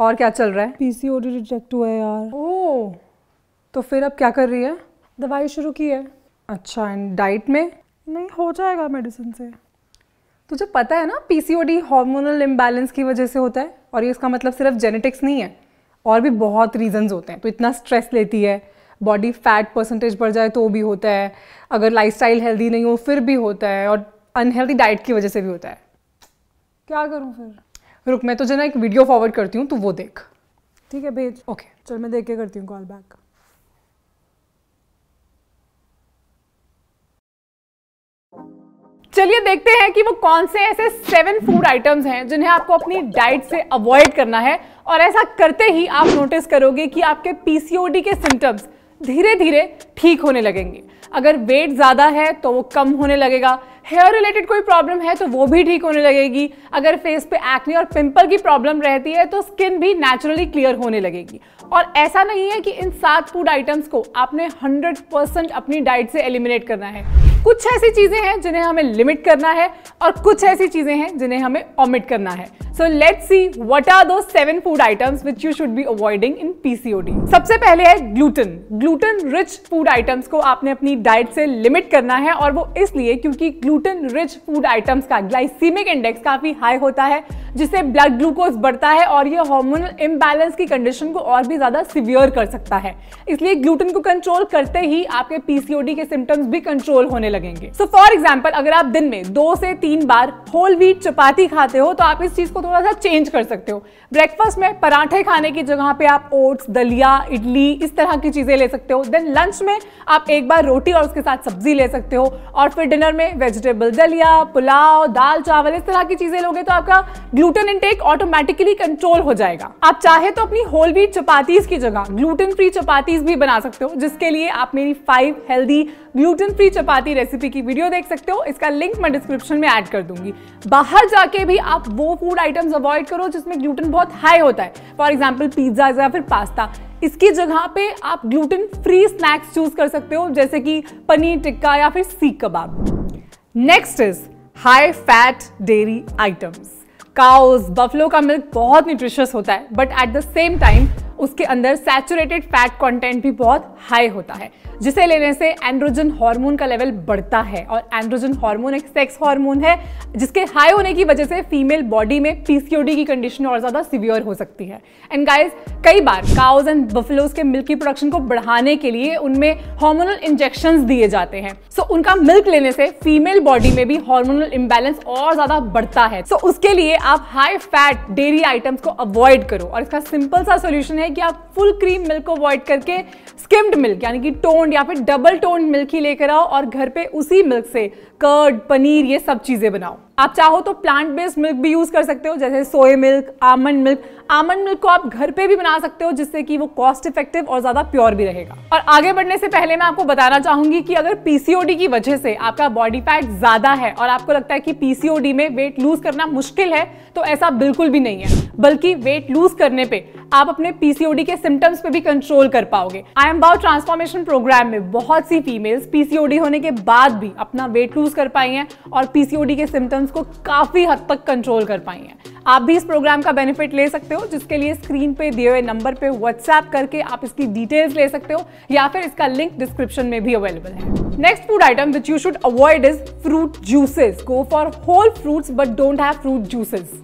और क्या चल रहा है पीसीओडी रिजेक्ट हुआ है यार ओ तो फिर अब क्या कर रही है दवाई शुरू की है अच्छा एंड डाइट में नहीं हो जाएगा मेडिसिन से तुझे पता है ना पीसीओडी हार्मोनल इम्बैलेंस की वजह से होता है और ये इसका मतलब सिर्फ जेनेटिक्स नहीं है और भी बहुत रीजंस होते हैं तो इतना स्ट्रेस लेती है बॉडी फैट परसेंटेज बढ़ जाए तो भी होता है अगर लाइफस्टाइल हेल्दी नहीं हो फिर भी होता है और अनहेल्दी डाइट की वजह से भी होता है क्या करूँ फिर रुक मैं तो ना एक वीडियो फॉरवर्ड करती हूँ तो वो देख ठीक है भेज ओके चल मैं देख के करती हूँ कॉल बैक चलिए देखते हैं कि वो कौन से ऐसे सेवन फूड आइटम्स हैं जिन्हें आपको अपनी डाइट से अवॉइड करना है और ऐसा करते ही आप नोटिस करोगे कि आपके पीसीओडी के सिम्टम्स धीरे धीरे ठीक होने लगेंगे अगर वेट ज़्यादा है तो वो कम होने लगेगा हेयर रिलेटेड कोई प्रॉब्लम है तो वो भी ठीक होने लगेगी अगर फेस पे एक्ने और पिंपल की प्रॉब्लम रहती है तो स्किन भी नेचुरली क्लियर होने लगेगी और ऐसा नहीं है कि इन सात फूड आइटम्स को आपने 100% अपनी डाइट से एलिमिनेट करना है कुछ ऐसी चीज़ें हैं जिन्हें हमें लिमिट करना है और कुछ ऐसी चीज़ें हैं जिन्हें हमें ऑमिट करना है so let see what are दो seven food items which you should be avoiding in PCOD सबसे पहले है gluten gluten rich food items को आपने अपनी डाइट से लिमिट करना है और वो इसलिए क्योंकि ग्लूटन रिच फूड आइटम्स का ग्लाइसीमिक इंडेक्स काफ़ी हाई होता है जिससे ब्लड ग्लूकोज बढ़ता है और ये हार्मोनल इम्बैलेंस की कंडीशन को और भी ज़्यादा सिवियर कर सकता है इसलिए ग्लूटेन को कंट्रोल करते ही आपके पीसीओडी के सिम्टम्स भी कंट्रोल होने लगेंगे सो फॉर एग्जाम्पल अगर आप दिन में दो से तीन बार होल व्हीट चपाती खाते हो तो आप इस चीज़ को थोड़ा सा चेंज कर सकते हो ब्रेकफास्ट में पराठे खाने की जगह पे आप ओट्स दलिया इडली इस तरह की चीज़ें ले सकते हो देन लंच में आप एक बार रोटी और उसके साथ सब्जी ले सकते हो और फिर डिनर में वेजिटेबल दलिया पुलाव दाल चावल इस तरह की चीज़ें लोगे तो आपका ग्लूटेन इनटेक ऑटोमेटिकली कंट्रोल हो जाएगा आप चाहे तो अपनी होल व्हीट चपातीज की जगह ग्लूटेन फ्री चपातीज भी बना सकते हो जिसके लिए आप मेरी five healthy gluten free chapati recipe की वीडियो देख सकते हो इसका लिंक मैं डिस्क्रिप्शन में ऐड कर दूंगी बाहर जाके भी आप वो फूड आइटम्स अवॉइड करो जिसमें ग्लूटेन बहुत हाई होता है फॉर एग्जाम्पल पिज्जा या फिर पास्ता इसकी जगह पे आप ग्लूटेन फ्री स्नैक्स चूज कर सकते हो जैसे कि पनीर टिक्का या फिर seekh kebab next is high fat dairy items cows buffalo का मिल्क बहुत न्यूट्रिशियस होता है but at the same time उसके अंदर सैचुरेटेड फैट कंटेंट भी बहुत हाई होता है जिसे लेने से एंड्रोजन हार्मोन का लेवल बढ़ता है और एंड्रोजन हार्मोन एक सेक्स हार्मोन है जिसके हाई होने की वजह से फीमेल बॉडी में पीसीओडी की कंडीशन और ज़्यादा सिवियर हो सकती है एंड गाइस कई बार काउज एंड बफलोज के मिल्क की प्रोडक्शन को बढ़ाने के लिए उनमें हार्मोनल इंजेक्शन दिए जाते हैं सो so, उनका मिल्क लेने से फीमेल बॉडी में भी हार्मोनल इम्बेलेंस और ज़्यादा बढ़ता है सो so, उसके लिए आप हाई फैट डेयरी आइटम्स को अवॉइड करो और इसका सिंपल सा सोल्यूशन है कि आप फुल क्रीम मिल्क को अवॉइड करके स्किम्ड मिल्क यानी कि टोन टोन या फिर डबल टोन मिल्क ही लेकर आओ और घर पे उसी मिल्क से कर्ड पनीर ये सब चीज़ें बनाओ आप चाहो तो प्लांट बेस्ड मिल्क भी यूज़ कर सकते हो जैसे soy milk almond milk almond milk को आप घर पे भी बना सकते हो जिससे कि वो कॉस्ट इफेक्टिव और ज़्यादा प्योर भी रहेगा और आगे बढ़ने से पहले मैं आपको बताना चाहूंगी कि अगर पीसीओडी की वजह से आपका बॉडी फैट ज़्यादा है और आपको लगता है कि पीसीओडी में वेट लूज करना मुश्किल है तो ऐसा बिल्कुल भी नहीं है बल्कि वेट लूज करने पर आप अपने पीसीओडी के सिम्टम्स पे भी कंट्रोल कर पाओगे आई एम बाउ ट्रांसफॉर्मेशन प्रोग्राम में बहुत सी फीमेल्स पीसीओडी होने के बाद भी अपना वेट लूज कर पाई हैं और पीसीओडी के सिम्टम्स को काफी हद तक कंट्रोल कर पाई हैं आप भी इस प्रोग्राम का बेनिफिट ले सकते हो जिसके लिए स्क्रीन पे दिए हुए नंबर पे व्हाट्सएप करके आप इसकी डिटेल्स ले सकते हो या फिर इसका लिंक डिस्क्रिप्शन में भी अवेलेबल है next food item which you should avoid is fruit juices go for whole fruits but don't have fruit juices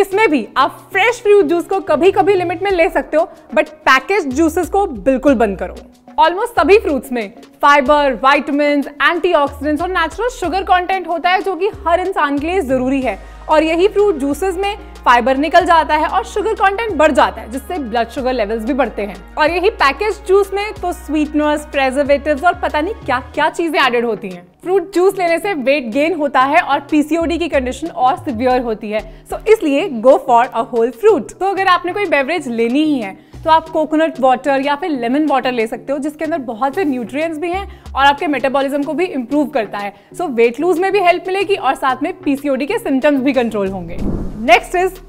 इसमें भी आप फ्रेश फ्रूट जूस को कभी कभी लिमिट में ले सकते हो बट पैकेज जूसेस को बिल्कुल बंद करो ऑलमोस्ट सभी फ्रूट्स में फाइबर वाइटमिन एंटीऑक्सीडेंट्स और नेचुरल शुगर कंटेंट होता है जो कि हर इंसान के लिए जरूरी है और यही फ्रूट जूसेस में फाइबर निकल जाता है और शुगर कंटेंट बढ़ जाता है जिससे ब्लड शुगर लेवल्स भी बढ़ते हैं और यही पैकेज जूस में तो स्वीटनर्स प्रेजर्वेटिव और पता नहीं क्या क्या चीजें एडेड होती हैं फ्रूट जूस लेने से वेट गेन होता है और पीसीओडी की कंडीशन और सिवियर होती है सो so, इसलिए go for a whole fruit तो अगर आपने कोई बेवरेज लेनी ही है तो आप कोकोनट वाटर या फिर लेमन वाटर ले सकते हो जिसके अंदर बहुत से न्यूट्रिएंट्स भी हैं और आपके मेटाबॉलिज्म को भी इंप्रूव करता है सो वेट लूज में भी हेल्प मिलेगी और साथ में पीसीओडी के सिम्टम्स भी कंट्रोल होंगे next is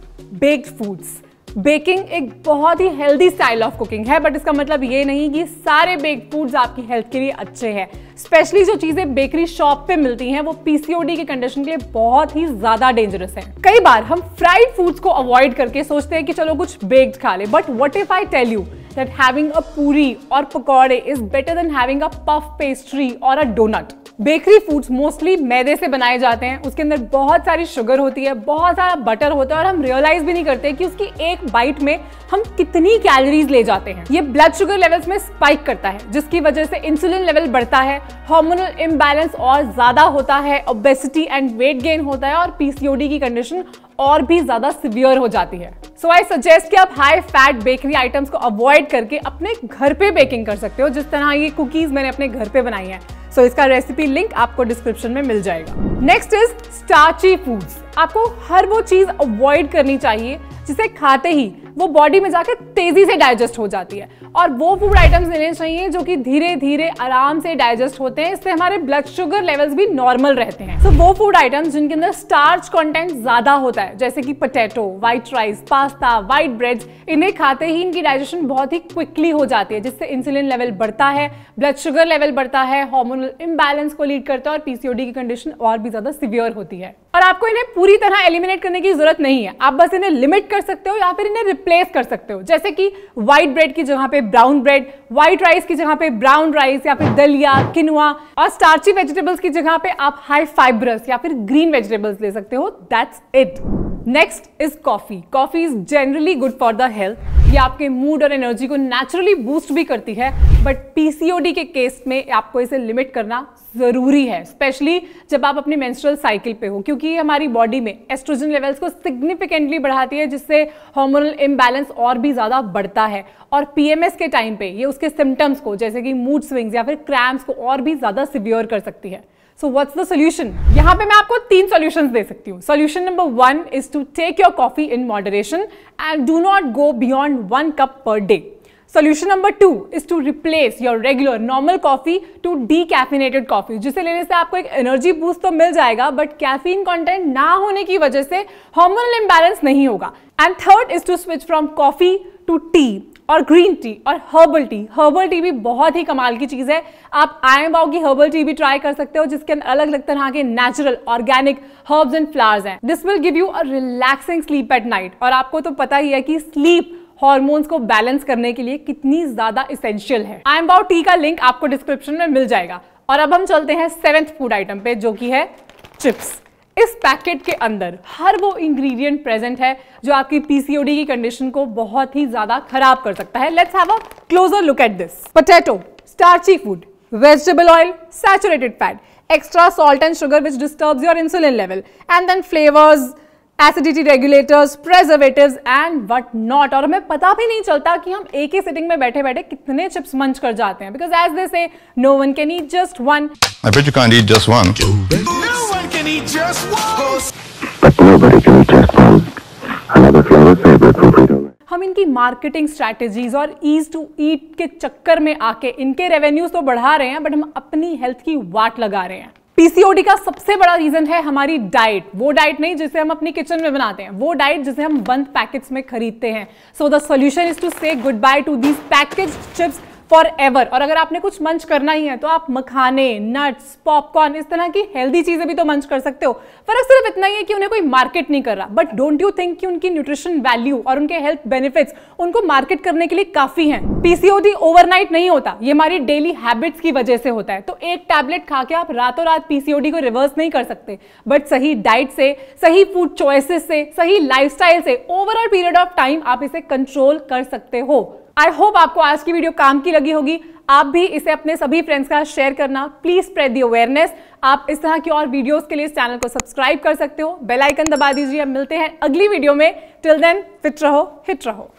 baked foods baking एक बहुत ही हेल्दी स्टाइल ऑफ कुकिंग है बट इसका मतलब ये नहीं कि सारे बेक फूड्स आपकी हेल्थ के लिए अच्छे हैं स्पेशली जो चीज़ें बेकरी शॉप पे मिलती हैं वो पीसीओडी के कंडीशन के लिए बहुत ही ज़्यादा डेंजरस हैं कई बार हम फ्राइड फूड्स को अवॉइड करके सोचते हैं कि चलो कुछ बेक्ड खा ले but what if I tell you that having a puri और pakode is better than having a puff pastry और a donut bakery foods mostly मैदे से बनाए जाते हैं उसके अंदर बहुत सारी शुगर होती है बहुत सारा बटर होता है और हम रियलाइज भी नहीं करते कि उसकी एक बाइट में हम कितनी कैलोरीज ले जाते हैं ये ब्लड शुगर लेवल्स में स्पाइक करता है जिसकी वजह से इंसुलिन लेवल बढ़ता है हार्मोनल इम्बैलेंस और ज़्यादा होता है ओबेसिटी एंड वेट गेन होता है और पीसीओडी की कंडीशन और भी ज़्यादा सिवियर हो जाती है सो आई सजेस्ट कि आप हाई फैट बेकरी आइटम्स को अवॉइड करके अपने घर पे बेकिंग कर सकते हो जिस तरह ये कुकीज़ मैंने अपने घर पे बनाई हैं सो so, इसका रेसिपी लिंक आपको डिस्क्रिप्शन में मिल जाएगा नेक्स्ट इज स्टार्ची फूड्स आपको हर वो चीज अवॉइड करनी चाहिए जिसे खाते ही वो बॉडी में जाके तेजी से डाइजेस्ट हो जाती है और वो फूड आइटम्स लेने चाहिए जो कि धीरे धीरे आराम से डाइजेस्ट होते हैं इससे हमारे ब्लड शुगर लेवल्स भी नॉर्मल रहते हैं तो so, वो फूड आइटम्स जिनके अंदर स्टार्च कंटेंट ज्यादा होता है जैसे कि potato white rice pasta white bread इन्हें खाते ही इनकी डाइजेशन बहुत ही क्विकली हो जाती है जिससे इंसुलिन लेवल बढ़ता है ब्लड शुगर लेवल बढ़ता है हॉर्मोनल इम्बैलेंस को लीड करता है और पीसीओडी की कंडीशन और भी ज्यादा सिवियर होती है और आपको इन्हें पूरी तरह एलिमिनेट करने की जरूरत नहीं है आप बस इन्हें लिमिट कर सकते हो या फिर इन्हें रिप्लेस कर सकते हो जैसे कि व्हाइट ब्रेड की जगह पे ब्राउन ब्रेड व्हाइट राइस की जगह पे ब्राउन राइस या फिर दलिया किनुआ और स्टार्ची वेजिटेबल्स की जगह पे आप हाई फाइब्रस या फिर ग्रीन वेजिटेबल्स ले सकते हो that's it next is coffee coffee is generally good for the health ये आपके मूड और एनर्जी को नेचुरली बूस्ट भी करती है बट पीसीओडी के केस में आपको इसे लिमिट करना ज़रूरी है स्पेशली जब आप अपने मेंस्ट्रुअल साइकिल पे हो क्योंकि ये हमारी बॉडी में एस्ट्रोजन लेवल्स को सिग्निफिकेंटली बढ़ाती है जिससे हार्मोनल इम्बैलेंस और भी ज़्यादा बढ़ता है और पीएमएस के टाइम पे ये उसके सिम्टम्स को जैसे कि मूड स्विंग्स या फिर क्रैम्स को और भी ज़्यादा सिवियर कर सकती है सो व्हाट्स द सोल्यूशन यहाँ पे मैं आपको तीन सॉल्यूशंस दे सकती हूँ solution number one is to take your coffee in moderation and do not go beyond one cup per day solution number two is to replace your regular normal coffee to decaffeinated coffee जिसे लेने से आपको एक energy boost तो मिल जाएगा but caffeine content ना होने की वजह से हार्मोनल इम्बैलेंस नहीं होगा and third is to switch from coffee to tea और ग्रीन टी और हर्बल टी हर्बल टी भी बहुत ही कमाल की चीज़ है आप आयम बाव की हर्बल टी भी ट्राई कर सकते हो जिसके अंदर अलग अलग तरह के natural organic herbs and flowers हैं this will give you a relaxing sleep at night और आपको तो पता ही है कि स्लीप हॉर्मोन्स को बैलेंस करने के लिए कितनी ज्यादा इसेंशियल है आयम बाव टी का लिंक आपको डिस्क्रिप्शन में मिल जाएगा और अब हम चलते हैं सेवेंथ फूड आइटम पे जो कि है चिप्स इस पैकेट के अंदर हर वो इंग्रेडिएंट प्रेजेंट है जो आपकी पीसीओडी की कंडीशन को बहुत ही ज्यादा खराब कर सकता है let's have a closer look at this potato starchy food vegetable oil saturated fat extra salt and sugar which disturb your insulin level and then flavours acidity regulators preservative and what not और हमें पता भी नहीं चलता कि हम एक ही sitting में बैठे बैठे कितने चिप्स मंच कर जाते हैं because as they say no one can eat just one हम इनकी मार्केटिंग स्ट्रैटेजीज और ईज टू ईट के चक्कर में आके इनके रेवेन्यूज तो बढ़ा रहे हैं बट हम अपनी हेल्थ की वाट लगा रहे हैं पीसीओडी का सबसे बड़ा रीजन है हमारी डाइट वो डाइट नहीं जिसे हम अपनी किचन में बनाते हैं वो डाइट जिसे हम बंद पैकेट्स में खरीदते हैं so the solution is to say goodbye to these package chips forever और अगर आपने कुछ मंच करना ही है तो आप मखाने नट्स पॉपकॉर्न इस तरह की हेल्दी चीज़ें भी तो मंच कर सकते हो फर्क सिर्फ इतना ही है कि उन्हें कोई मार्केट नहीं कर रहा बट डोंट यू थिंक कि उनकी न्यूट्रिशन वैल्यू और उनके हेल्थ बेनिफिट्स उनको मार्केट करने के लिए काफ़ी हैं पीसीओडी ओवरनाइट नहीं होता ये हमारी डेली हैबिट्स की वजह से होता है तो एक टैबलेट खा के आप रातों रात पीसीओडी को रिवर्स नहीं कर सकते बट सही डाइट से सही फूड चॉइसेस से सही लाइफस्टाइल से ओवरऑल पीरियड ऑफ टाइम आप इसे कंट्रोल कर सकते हो आई होप आपको आज की वीडियो काम की लगी होगी आप भी इसे अपने सभी फ्रेंड्स का शेयर करना प्लीज स्प्रेड दी अवेयरनेस आप इस तरह की और वीडियोस के लिए इस चैनल को सब्सक्राइब कर सकते हो बेल आइकन दबा दीजिए मिलते हैं अगली वीडियो में टिल देन फिट रहो हिट रहो